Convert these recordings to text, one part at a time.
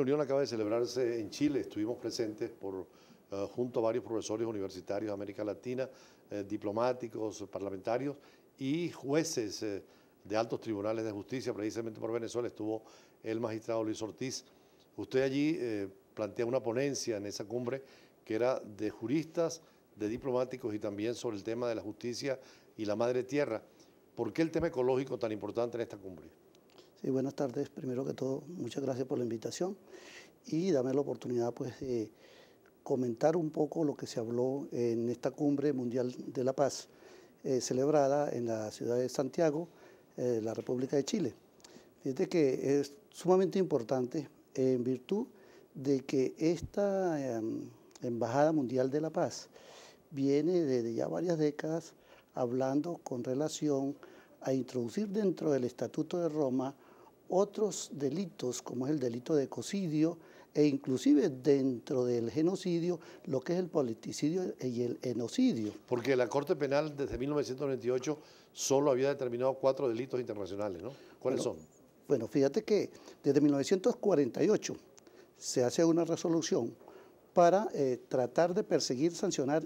reunión acaba de celebrarse en Chile, estuvimos presentes por, eh, junto a varios profesores universitarios de América Latina, eh, diplomáticos, parlamentarios y jueces eh, de altos tribunales de justicia, precisamente por Venezuela estuvo el magistrado Luis Ortiz. Usted allí plantea una ponencia en esa cumbre que era de juristas, de diplomáticos y también sobre el tema de la justicia y la madre tierra. ¿Por qué el tema ecológico tan importante en esta cumbre? buenas tardes. Primero que todo, muchas gracias por la invitación y dame la oportunidad pues, de comentar un poco lo que se habló en esta cumbre mundial de la paz eh, celebrada en la ciudad de Santiago, eh, la República de Chile. Fíjate que es sumamente importante en virtud de que esta em, Embajada Mundial de la Paz viene desde ya varias décadas hablando con relación a introducir dentro del Estatuto de Roma otros delitos como es el delito de ecocidio e inclusive dentro del genocidio lo que es el politicidio y el enocidio. Porque la Corte Penal desde 1998 solo había determinado cuatro delitos internacionales, ¿no? ¿Cuáles son? Bueno, fíjate que desde 1948 se hace una resolución para eh, tratar de perseguir, sancionar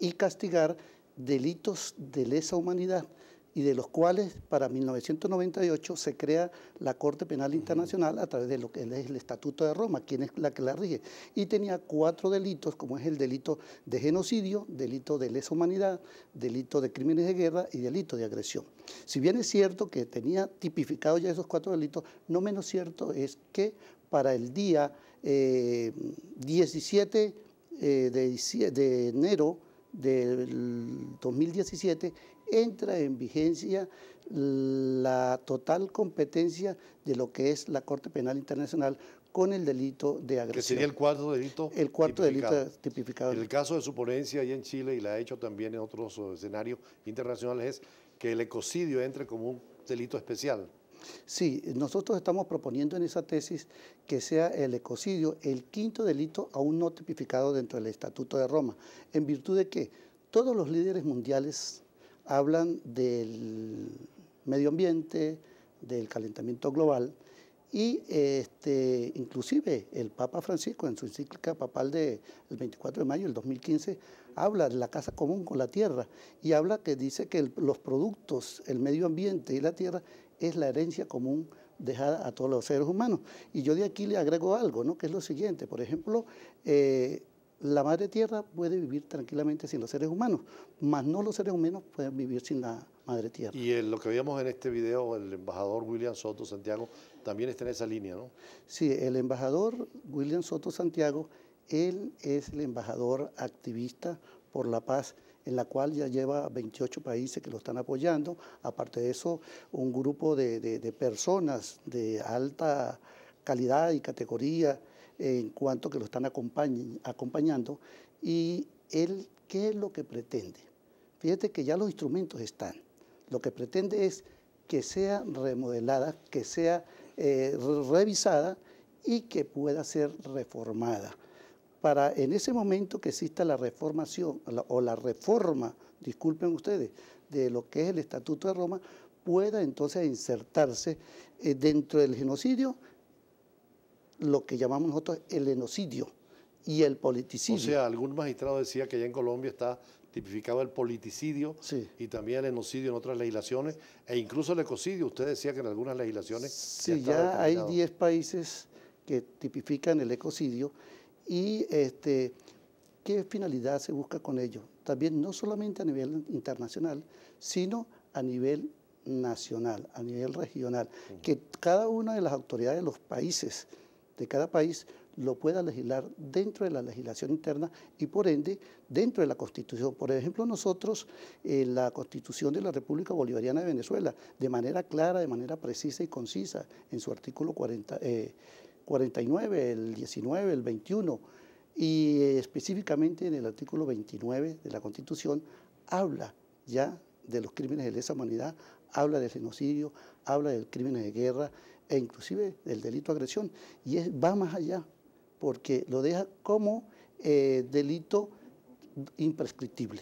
y castigar delitos de lesa humanidad y de los cuales para 1998 se crea la Corte Penal Internacional a través de lo que es el Estatuto de Roma, quien es la que la rige. Y tenía cuatro delitos, como es el delito de genocidio, delito de lesa humanidad, delito de crímenes de guerra y delito de agresión. Si bien es cierto que tenía tipificado ya esos cuatro delitos, no menos cierto es que para el día 17 eh, eh, de, de enero del 2017 entra en vigencia la total competencia de lo que es la Corte Penal Internacional con el delito de agresión. Que sería el cuarto delito. El cuarto delito tipificado. En el caso de su ponencia allá en Chile, y la ha hecho también en otros escenarios internacionales, es que el ecocidio entre como un delito especial. Sí, nosotros estamos proponiendo en esa tesis que sea el ecocidio el quinto delito aún no tipificado dentro del Estatuto de Roma, en virtud de que todos los líderes mundiales hablan del medio ambiente, del calentamiento global y este, inclusive el Papa Francisco en su encíclica papal del de, 24 de mayo del 2015 habla de la casa común con la tierra y habla que dice que los productos, el medio ambiente y la tierra es la herencia común dejada a todos los seres humanos. Y yo de aquí le agrego algo, ¿no? que es lo siguiente, por ejemplo, eh, la madre tierra puede vivir tranquilamente sin los seres humanos, mas no los seres humanos pueden vivir sin la madre tierra. Y en eh, lo que veíamos en este video, el embajador William Soto Santiago también está en esa línea, ¿no? Sí, el embajador William Soto Santiago, él es el embajador activista por la paz en la cual ya lleva 28 países que lo están apoyando. Aparte de eso, un grupo de personas de alta calidad y categoría en cuanto que lo están acompañando y él qué es lo que pretende. Fíjate que ya los instrumentos están. Lo que pretende es que sea remodelada, que sea eh, revisada y que pueda ser reformada. Para en ese momento que exista la reformación o la reforma, disculpen ustedes, de lo que es el Estatuto de Roma, pueda entonces insertarse eh, dentro del genocidio lo que llamamos nosotros el enocidio y el politicidio. O sea, algún magistrado decía que ya en Colombia está tipificado el politicidio y también el enocidio en otras legislaciones e incluso el ecocidio. Usted decía que en algunas legislaciones... Sí, ya, hay 10 países que tipifican el ecocidio y este, qué finalidad se busca con ello. También no solamente a nivel internacional, sino a nivel nacional, a nivel regional, que cada una de las autoridades de los países de cada país lo pueda legislar dentro de la legislación interna y por ende dentro de la Constitución. Por ejemplo, nosotros en la Constitución de la República Bolivariana de Venezuela, de manera clara, de manera precisa y concisa, en su artículo 49, eh, el 19, el 21 y específicamente en el artículo 29 de la Constitución, habla ya de los crímenes de lesa humanidad, habla del genocidio, habla de crímenes de guerra e inclusive del delito de agresión. Y es, va más allá, porque lo deja como eh, delito imprescriptible.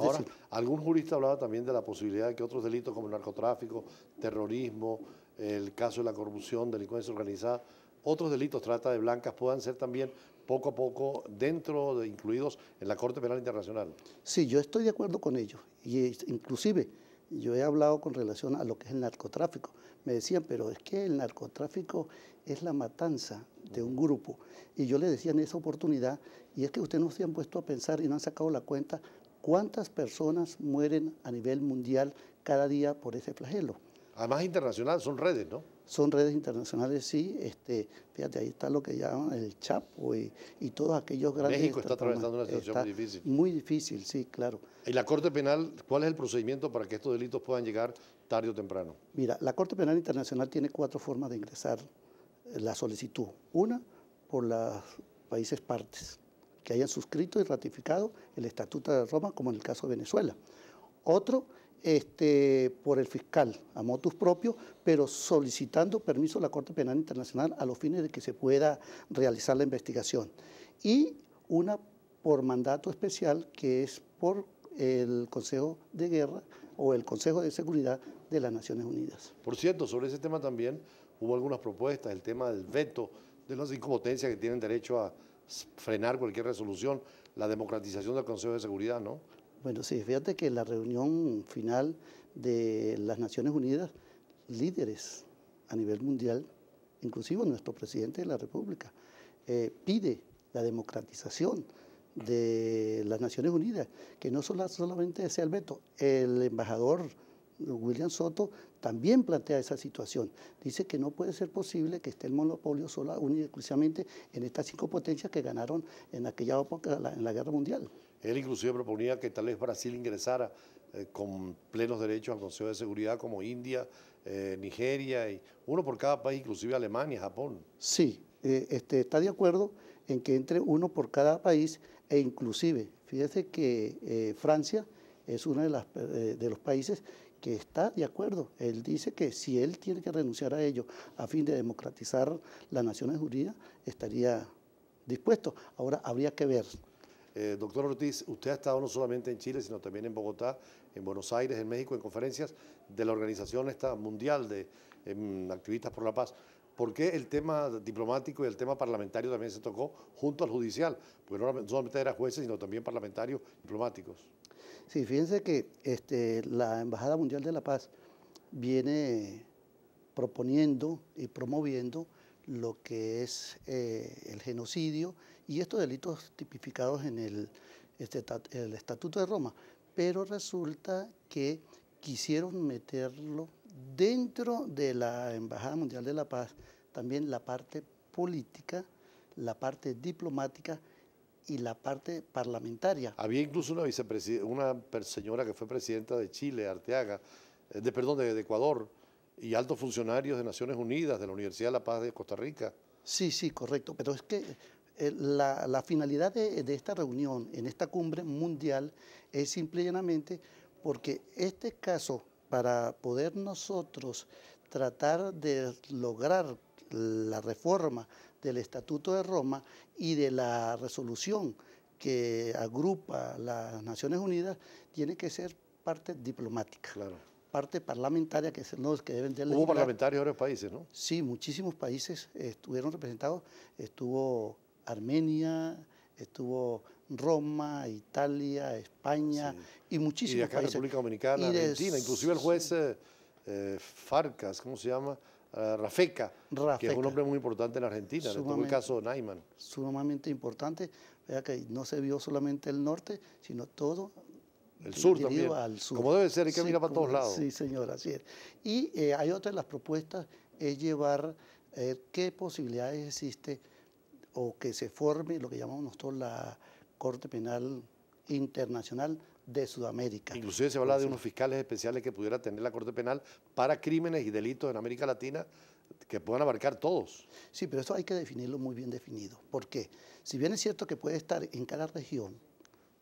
Ahora, algún jurista hablaba también de la posibilidad de que otros delitos como el narcotráfico, terrorismo, el caso de la corrupción, delincuencia organizada, otros delitos, trata de blancas, puedan ser también poco a poco dentro, de, incluidos en la Corte Penal Internacional. Sí, yo estoy de acuerdo con ello. Y inclusive yo he hablado con relación a lo que es el narcotráfico, me decían, pero es que el narcotráfico es la matanza de un grupo. Y yo le decía en esa oportunidad, y es que ustedes no se han puesto a pensar y no han sacado la cuenta cuántas personas mueren a nivel mundial cada día por ese flagelo. Además internacional, son redes, ¿no? Son redes internacionales, sí. Este, fíjate, ahí está lo que llaman el Chapo y, y todos aquellos grandes... México está atravesando una situación muy difícil. Muy difícil, sí, claro. ¿Y la Corte Penal, cuál es el procedimiento para que estos delitos puedan llegar tarde o temprano? Mira, la Corte Penal Internacional tiene cuatro formas de ingresar la solicitud. Una, por los países partes que hayan suscrito y ratificado el Estatuto de Roma, como en el caso de Venezuela. Otro, este, por el fiscal a motus propio, pero solicitando permiso a la Corte Penal Internacional a los fines de que se pueda realizar la investigación. Y una por mandato especial, que es por el Consejo de Guerra o el Consejo de Seguridad de las Naciones Unidas. Por cierto, sobre ese tema también hubo algunas propuestas, el tema del veto de las cinco potencias que tienen derecho a frenar cualquier resolución, la democratización del Consejo de Seguridad, ¿no? Bueno, sí, fíjate que la reunión final de las Naciones Unidas, líderes a nivel mundial, inclusive nuestro presidente de la República, eh, pide la democratización de las Naciones Unidas, que no solo, solamente es el veto, el embajador William Soto también plantea esa situación. Dice que no puede ser posible que esté el monopolio solo exclusivamente... en estas cinco potencias que ganaron en aquella época en la guerra mundial. Él inclusive proponía que tal vez Brasil ingresara eh, con plenos derechos al Consejo de Seguridad como India, eh, Nigeria, y uno por cada país, inclusive Alemania, Japón. Sí, eh, este, está de acuerdo en que entre uno por cada país e inclusive, fíjese que eh, Francia es uno de, las, eh, de los países que está de acuerdo. Él dice que si él tiene que renunciar a ello a fin de democratizar las Naciones Unidas, estaría dispuesto. Ahora habría que ver. Eh, doctor Ortiz, usted ha estado no solamente en Chile, sino también en Bogotá, en Buenos Aires, en México, en conferencias de la organización mundial de em, activistas por la paz. ¿Por qué el tema diplomático y el tema parlamentario también se tocó junto al judicial? Porque no solamente eran jueces, sino también parlamentarios diplomáticos. Sí, fíjense que este, la Embajada Mundial de la Paz viene proponiendo y promoviendo lo que es eh, el genocidio y estos delitos tipificados en este, el Estatuto de Roma. Pero resulta que quisieron meterlo dentro de la Embajada Mundial de la Paz también la parte política, la parte diplomática y la parte parlamentaria. Había incluso una, una señora que fue presidenta de Chile, Arteaga, eh, de, perdón, de, Ecuador, y altos funcionarios de Naciones Unidas, de la Universidad de la Paz de Costa Rica. Sí, sí, correcto, pero es que eh, la, finalidad de, esta reunión, en esta cumbre mundial, es simple y llanamente porque este caso para poder nosotros tratar de lograr la reforma del Estatuto de Roma y de la resolución que agrupa las Naciones Unidas, tiene que ser parte diplomática. Claro. Parte parlamentaria, que son los que deben de Hubo parlamentarios en países, ¿no? Sí, muchísimos países estuvieron representados. Estuvo Armenia, estuvo Roma, Italia, España y muchísimos y acá países. República Dominicana, Argentina, inclusive el juez eh, eh, Farcas, ¿cómo se llama? Ah, Rafeca, que es un hombre muy importante en Argentina, en el caso Naiman. Sumamente importante, vea que no se vio solamente el norte, sino todo el sur también. Como debe ser, hay que mirar para todos lados. Sí, señor, así es. Y eh, hay otra de las propuestas, es llevar qué posibilidades existe o que se forme lo que llamamos nosotros la Corte Penal Internacional de Sudamérica. Inclusive se habla de unos fiscales especiales que pudiera tener la Corte Penal para crímenes y delitos en América Latina que puedan abarcar todos. Sí, pero eso hay que definirlo muy bien definido, porque si bien es cierto que puede estar en cada región,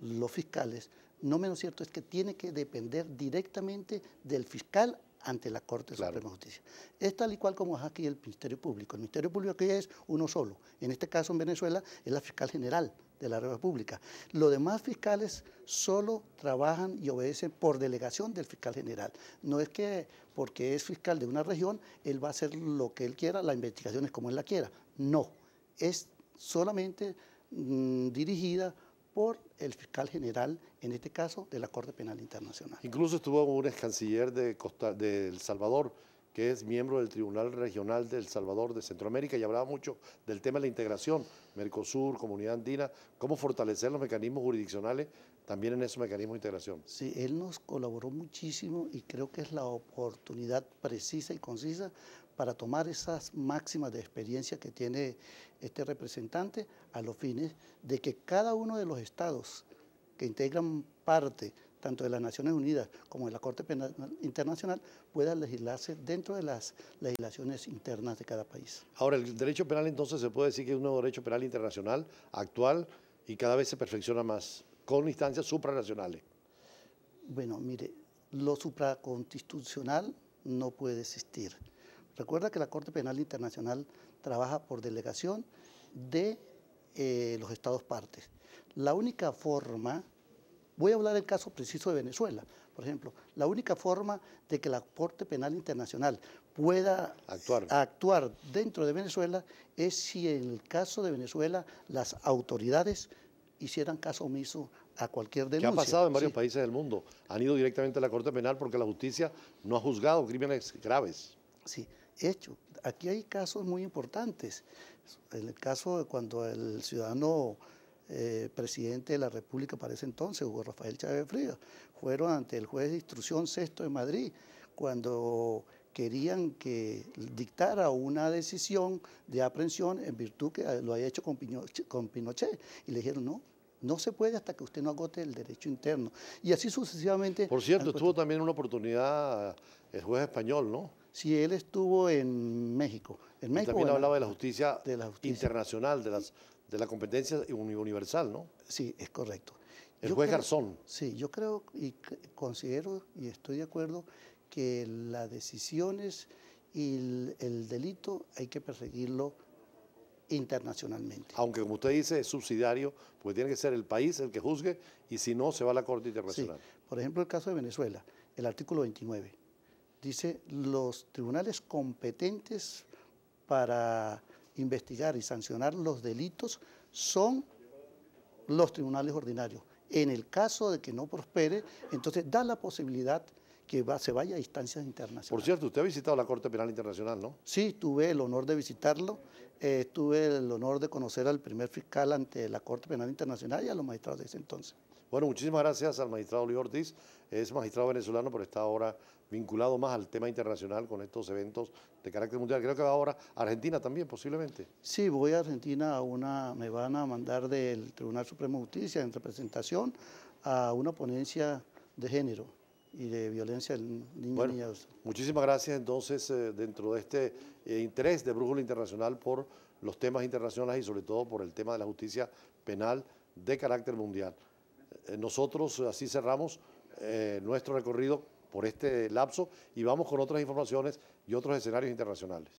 los fiscales, no menos cierto es que tiene que depender directamente del fiscal ante la Corte Suprema de Justicia. Es tal y cual como es aquí el Ministerio Público. El Ministerio Público aquí es uno solo. En este caso en Venezuela es la fiscal general de la República. Los demás fiscales solo trabajan y obedecen por delegación del fiscal general. No es que porque es fiscal de una región, él va a hacer lo que él quiera, la investigación es como él la quiera. No, es solamente mm, dirigida por el fiscal general, en este caso de la Corte Penal Internacional. Incluso estuvo un ex canciller de, Costa, de El Salvador, que es miembro del Tribunal Regional del Salvador de Centroamérica, y hablaba mucho del tema de la integración, Mercosur, Comunidad Andina, cómo fortalecer los mecanismos jurisdiccionales también en esos mecanismos de integración. Sí, él nos colaboró muchísimo y creo que es la oportunidad precisa y concisa para tomar esas máximas de experiencia que tiene este representante a los fines de que cada uno de los estados que integran parte tanto de las Naciones Unidas como de la Corte Penal Internacional, pueda legislarse dentro de las legislaciones internas de cada país. Ahora, el derecho penal entonces se puede decir que es un nuevo derecho penal internacional, actual y cada vez se perfecciona más, con instancias supranacionales. Bueno, mire, lo supraconstitucional no puede existir. Recuerda que la Corte Penal Internacional trabaja por delegación de eh, los Estados partes. La única forma Voy a hablar del caso preciso de Venezuela. Por ejemplo, la única forma de que la Corte Penal Internacional pueda actuar. dentro de Venezuela es si en el caso de Venezuela las autoridades hicieran caso omiso a cualquier denuncia. ¿Qué ha pasado en varios países del mundo? Han ido directamente a la Corte Penal porque la justicia no ha juzgado crímenes graves. Sí, hecho. Aquí hay casos muy importantes. En el caso de cuando el ciudadano eh, presidente de la República para ese entonces, Hugo Rafael Chávez Frías, fueron ante el juez de instrucción sexto de Madrid, cuando querían que dictara una decisión de aprehensión en virtud que lo haya hecho con, Pinochet. y le dijeron, no, no se puede hasta que usted no agote el derecho interno. Y así sucesivamente... Por cierto, estuvo también una oportunidad eh, el juez español, ¿no? Sí, él estuvo en México. En México también hablaba de la justicia internacional, de las de la competencia universal, ¿no? Sí, es correcto. El juez Garzón. Sí, yo creo y considero y estoy de acuerdo que las decisiones y el, delito hay que perseguirlo internacionalmente. Aunque como usted dice es subsidiario, pues tiene que ser el país el que juzgue y si no se va a la Corte Internacional. Sí. Por ejemplo, el caso de Venezuela, el artículo 29 dice los tribunales competentes para investigar y sancionar los delitos son los tribunales ordinarios. En el caso de que no prospere, entonces da la posibilidad que se vaya a instancias internacionales. Por cierto, usted ha visitado la Corte Penal Internacional, ¿no? Sí, tuve el honor de visitarlo, eh, tuve el honor de conocer al primer fiscal ante la Corte Penal Internacional y a los magistrados de ese entonces. Bueno, muchísimas gracias al magistrado Luis Ortiz. Es magistrado venezolano, pero está ahora vinculado más al tema internacional con estos eventos de carácter mundial. Creo que va ahora a Argentina también, posiblemente. Sí, voy a Argentina a una, me van a mandar del Tribunal Supremo de Justicia en representación a una ponencia de género y de violencia del niños Muchísimas gracias entonces eh, dentro de este eh, interés de Brújula Internacional por los temas internacionales y sobre todo por el tema de la justicia penal de carácter mundial. Eh, nosotros así cerramos eh, nuestro recorrido por este lapso y vamos con otras informaciones y otros escenarios internacionales.